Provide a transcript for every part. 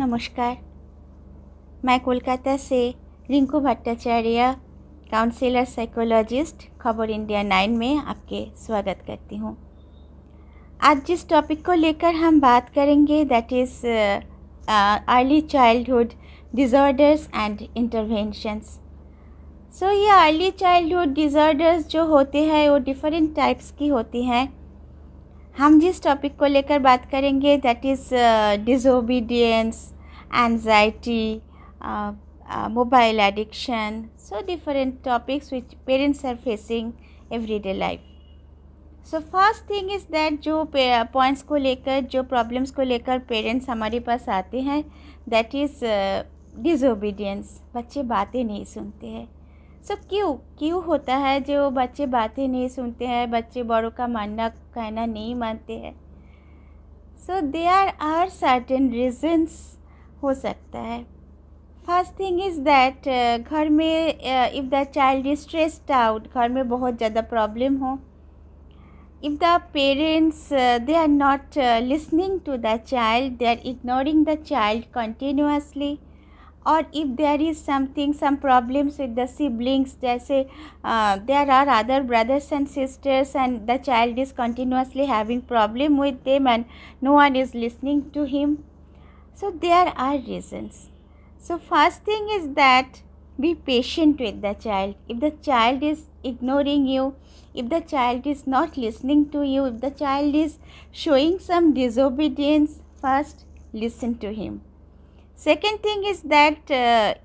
नमस्कार मैं कोलकाता से Rinku Bhattacharya counsellor psychologist Khabar India nine में आपके स्वागत करती हूँ आज जिस टॉपिक को लेकर हम बात करेंगे that is early childhood disorders and interventions so ये अर्ली चाइल्डहुड डिज़ॉर्डर्स जो होते हैं वो डिफरेंट टाइप्स की होती हैं हम जिस टॉपिक को लेकर बात करेंगे that is disobedience anxiety mobile addiction so different topics which parents are facing everyday life so first thing is that जो पॉइंट्स को लेकर जो प्रॉब्लम्स को लेकर पेरेंट्स हमारे पास आते हैं दैट इज़ डिजोबीडियंस बच्चे बातें नहीं सुनते हैं सब क्यों क्यों होता है जो बच्चे बातें नहीं सुनते हैं बच्चे बड़ों का मानना कहना नहीं मानते हैं so they are are certain reasons हो सकता है फर्स्ट थिंग इज़ दैट घर में if the child is stressed out घर में बहुत ज़्यादा प्रॉब्लम हो if the parents they are not listening to the child they are ignoring the child continuously or if there is something some problems with the siblings say uh, there are other brothers and sisters and the child is continuously having problem with them and no one is listening to him so there are reasons so first thing is that be patient with the child if the child is ignoring you if the child is not listening to you if the child is showing some disobedience first listen to him second thing is that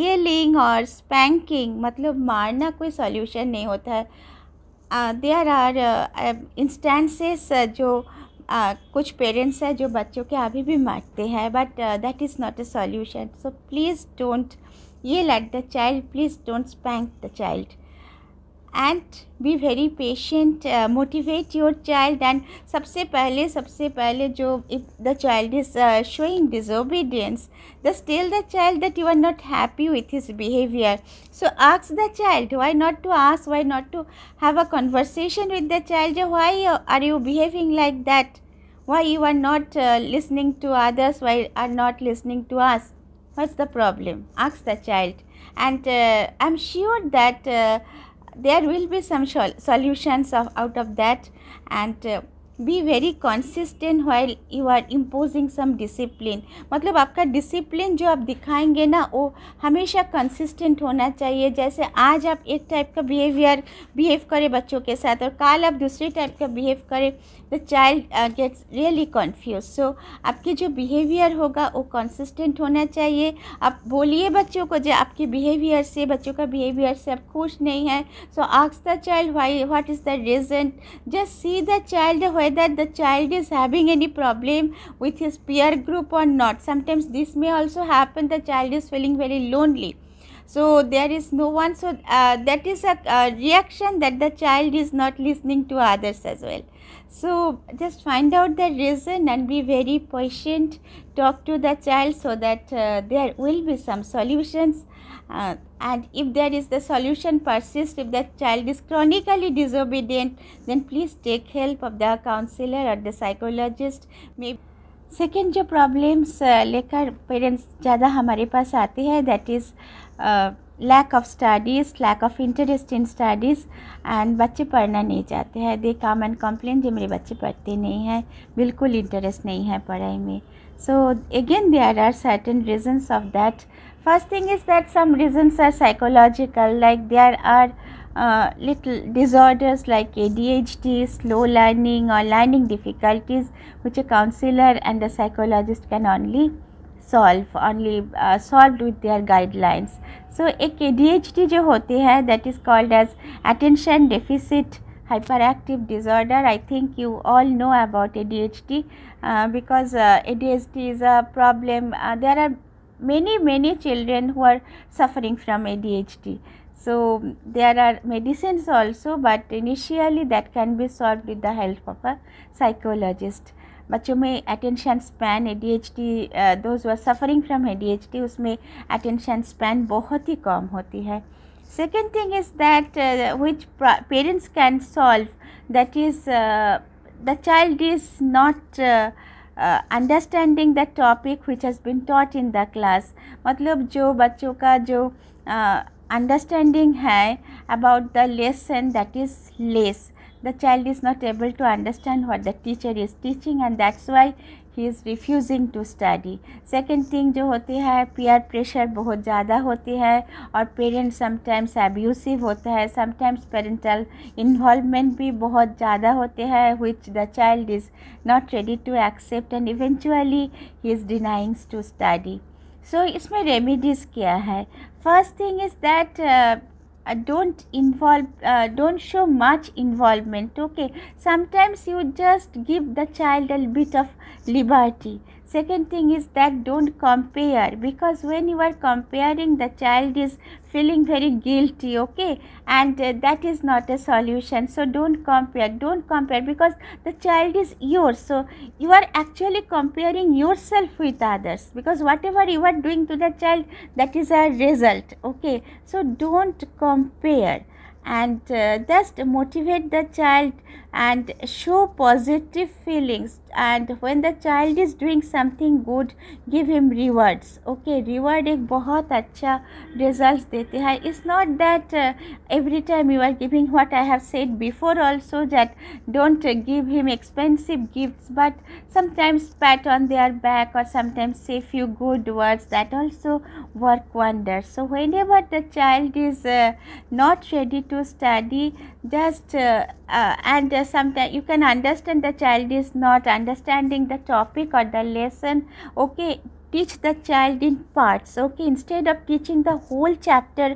yelling और spanking मतलब मारना कोई solution नहीं होता है there are instances जो uh, कुछ parents हैं जो बच्चों के अभी भी मारते हैं but that is not a solution so please don't yell at the child please don't spank the child and be very patient uh, motivate your child and सबसे पहले सबसे पहले जो if the child is uh, showing disobedience just tell the child that you are not happy with his behavior so ask the child why not to ask why not to have a conversation with the child why are you behaving like that why you are not uh, listening to others why are not listening to us what's the problem ask the child and uh, i'm sure that uh, there will be some sol solutions of, out of that and uh, be very consistent while you are imposing some discipline मतलब आपका discipline जो आप दिखाएंगे ना वो हमेशा consistent होना चाहिए जैसे आज आप एक type का behavior behave करें बच्चों के साथ और कल आप दूसरे type का behave करें the child gets really confuse so आपके जो बिहेवियर होगा वो कंसिस्टेंट होना चाहिए आप बोलिए बच्चों को जो आपके बिहेवियर से बच्चों का बिहेवियर से आप खुश नहीं है सो आक्स the child why what is the reason just see the child way that the child is having any problem with his peer group और not sometimes this may also happen the child is feeling very lonely so there is no one so uh, that is a uh, reaction that the child is not listening to others as well So just find out the reason and be very patient. Talk to the child so that uh, there will be some solutions. Uh, and if there is the solution persist. if the child is chronically disobedient, then please take help of the counselor or the psychologist. Maybe second, जो like लेकर parents jada hamare पास आते hai that is. Uh, lack of studies lack of interest in studies and बच्चे पढ़ना नहीं चाहते हैं दे काम एंड कंप्लेन जो मेरे बच्चे पढ़ते नहीं हैं बिल्कुल इंटरेस्ट नहीं है पढ़ाई में so again there are certain reasons of that first thing is that some reasons are psychological like there are uh, little disorders like ADHD, slow learning or learning difficulties which a counselor and a psychologist can only solve only uh, solved with their guidelines so a ADHD जो होती that is called as attention deficit hyperactive disorder i think you all know about adhd uh, because uh, adhd is a problem uh, there are many many children who are suffering from adhd so there are medicines also but initially that can be solved with the help of a psychologist बच्चों में attention span A D H D those suffering from A D H D उसमें attention span बहुत ही कम होती है second thing is that which parents can solve that is the child is not understanding the topic which has been taught in the class मतलब जो बच्चों का जो अंडरस्टैंडिंग uh, है about the lesson that is less the child is not able to understand what the teacher is teaching and that's why he is refusing to study second thing जो होती है peer pressure बहुत ज़्यादा होती है और parents sometimes abusive होता है समटाइम्स पेरेंटल इन्वॉल्वमेंट भी बहुत ज़्यादा होते हैं which the child is not ready to accept and eventually he is denying to study so इसमें रेमेडीज़ क्या है first thing is that Uh, don't involve uh, don't show much involvement okay sometimes you just give the child a bit of liberty second thing is that don't compare because when you are comparing the child is feeling very guilty okay and uh, that is not a solution so don't compare don't compare because the child is yours so you are actually comparing yourself with others because whatever you are doing to the child that is a result okay so don't compare and uh, just motivate the child and show positive feelings and when the child is doing something good give him rewards okay reward एक बहुत acha results dete hai. it's not that uh, every time you are giving what I have said before also that don't uh, give him expensive gifts but sometimes pat on their back or sometimes say few good words that also work wonders so whenever the child is uh, not ready to study just uh, uh, and uh, sometimes you can understand the child is not understanding the topic or the lesson okay teach the child in parts okay instead of teaching the whole chapter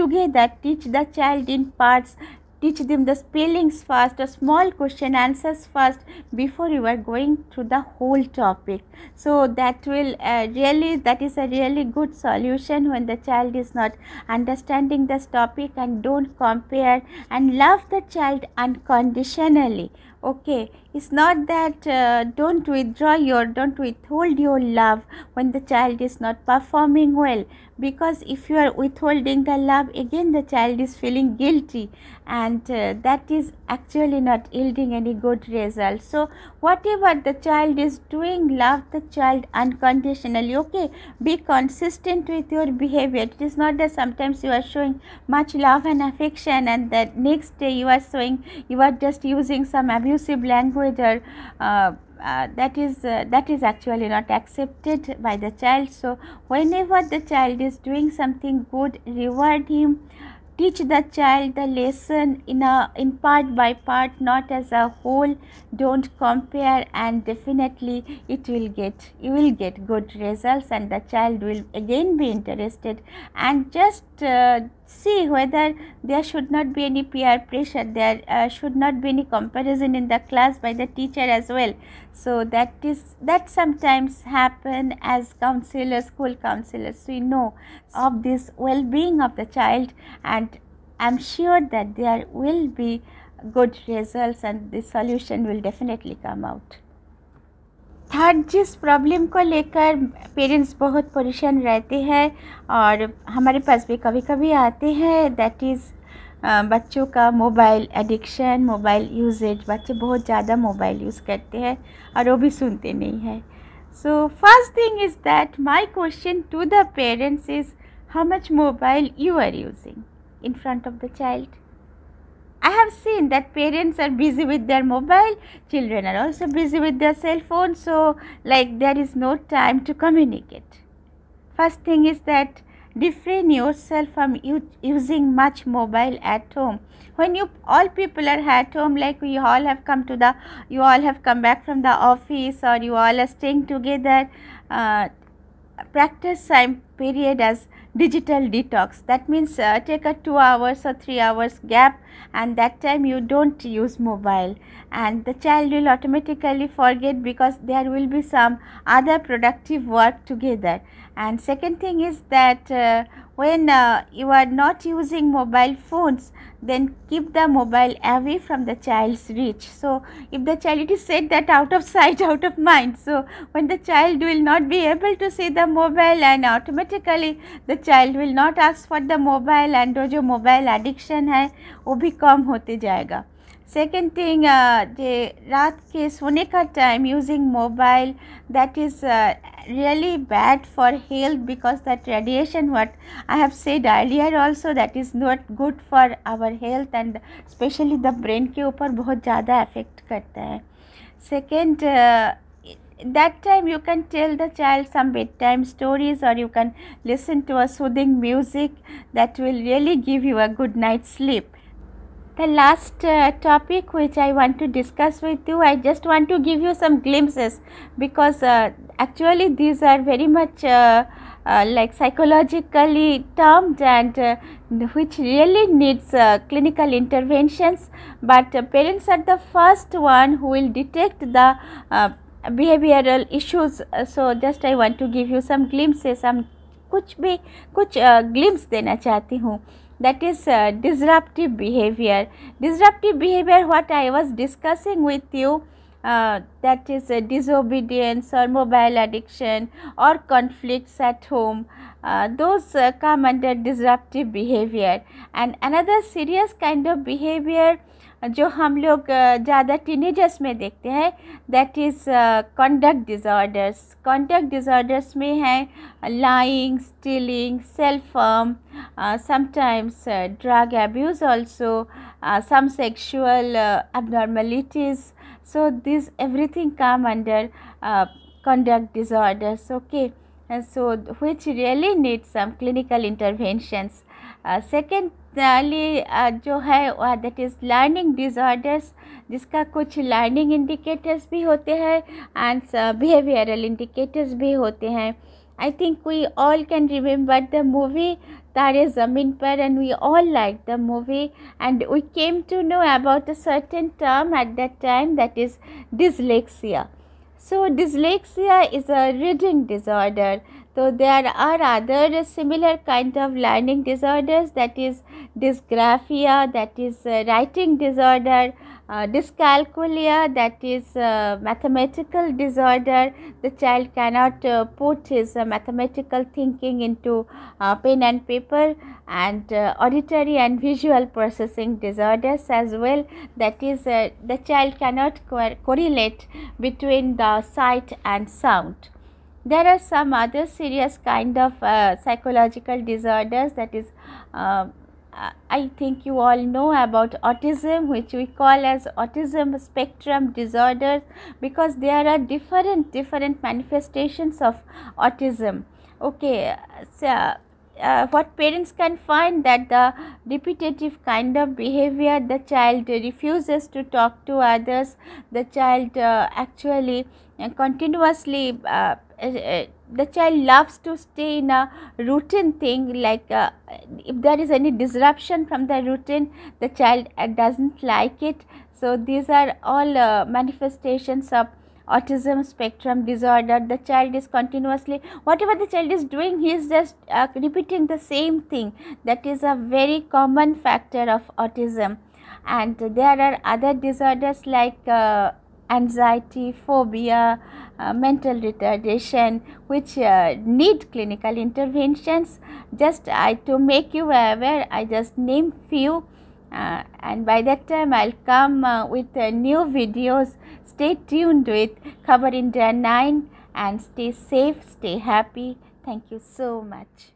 together teach the child in parts teach them the spellings first a small question answers first before you are going through the whole topic so that will uh, really that is a really good solution when the child is not understanding this topic and don't compare and love the child unconditionally okay it's not that uh, don't withdraw your don't withhold your love when the child is not performing well because if you are withholding the love again the child is feeling guilty and uh, that is actually not yielding any good result so whatever the child is doing love the child unconditionally okay be consistent with your behavior it is not that sometimes you are showing much love and affection and the next day you are showing you are just using some abusive language or uh, uh, that is uh, that is actually not accepted by the child so whenever the child is doing something good reward him teach the child the lesson in a in part by part not as a whole don't compare and definitely it will get you will get good results and the child will again be interested and just uh, see whether there should not be any peer pressure there uh, should not be any comparison in the class by the teacher as well so that is that sometimes happen as counselors school counselors we know of this well-being of the child and i'm sure that there will be good results and the solution will definitely come out third जिस problem को लेकर parents बहुत परेशान रहते हैं और हमारे पास भी कभी कभी आते हैं दैट इज़ बच्चों का मोबाइल एडिक्शन मोबाइल यूजेज बच्चे बहुत ज़्यादा मोबाइल यूज़ करते हैं और वो भी सुनते नहीं हैं so first thing is that my question to the parents is how much mobile you are using in front of the child I have seen that parents are busy with their mobile, children are also busy with their cell phone, so like there is no time to communicate. First thing is that refrain yourself from using much mobile at home when you all people are at home like we all have come to the you all have come back from the office or you all are staying together uh, practice time period as digital detox that means uh, take a 2 hours or 3 hours gap and that time you don't use mobile and the child will automatically forget because there will be some other productive work together and second thing is that uh, when uh, you are not using mobile phones then keep the mobile away from the child's reach so if the child it is said that out of sight out of mind so when the child will not be able to see the mobile and automatically the child will not ask for the mobile and also mobile addiction है वो भी कम होते जाएगा second thing uh, the raat ke sone ka time using mobile that is uh, really bad for health because that radiation what i have said earlier also that is not good for our health and especially the brain ke upar bahut zyada affect karta hai second uh, that time you can tell the child some bedtime stories or you can listen to a soothing music that will really give you a good night's sleep the last uh, topic which I want to discuss with you. I just want to give you some glimpses because uh, actually these are very much uh, uh like psychologically termed and uh, which really needs uh, clinical interventions. But parents are the first one who will detect the behavioral issues. so just I want to give you some glimpses, some कुछ भी कुछ glimpse देना चाहती हूँ that is uh, disruptive behavior. Disruptive behavior what I was discussing with you uh, that is uh, disobedience or mobile addiction or conflicts at home uh, those uh, come under disruptive behavior and another serious kind of behavior जो हम लोग ज़्यादा teenagers में देखते हैं that is conduct disorders conduct disorders में हैं lying stealing self sometimes drug abuse also some sexual abnormalities so this everything come under conduct disorders okay and so which really need some clinical interventions second uh, uh, जो है that is learning disorders जिसका कुछ learning indicators भी होते हैं and behavioural indicators भी होते हैं I think we all can remember the movie Taare Zameen Par and we all like the movie and we came to know about a certain term at that time that is dyslexia so dyslexia is a reading disorder So there are other similar kind of learning disorders that is dysgraphia, that is uh, writing disorder, uh, dyscalculia, that is uh, mathematical disorder. The child cannot uh, put his uh, mathematical thinking into uh, pen and paper and auditory and visual processing disorders as well. That is the child cannot co correlate between the sight and sound. There are some other serious kind of uh, psychological disorders that is uh, I think you all know about autism, which we call as autism spectrum disorders, because there are different different manifestations of autism. Okay, so uh, what parents can find that the repetitive kind of behavior the child refuses to talk to others the child uh, actually uh, continuously uh, uh, the child loves to stay in a routine thing like if there is any disruption from the routine the child doesn't like it so these are all manifestations of autism spectrum disorder the child is continuously whatever the child is doing he is just uh, repeating the same thing that is a very common factor of autism and there are other disorders like uh, anxiety, phobia, uh, mental retardation, which uh, need clinical interventions. Just I to make you aware, I just name few uh, and by that time I'll come uh, with uh, new videos. Stay tuned with Cover India 9 and stay safe, stay happy. Thank you so much.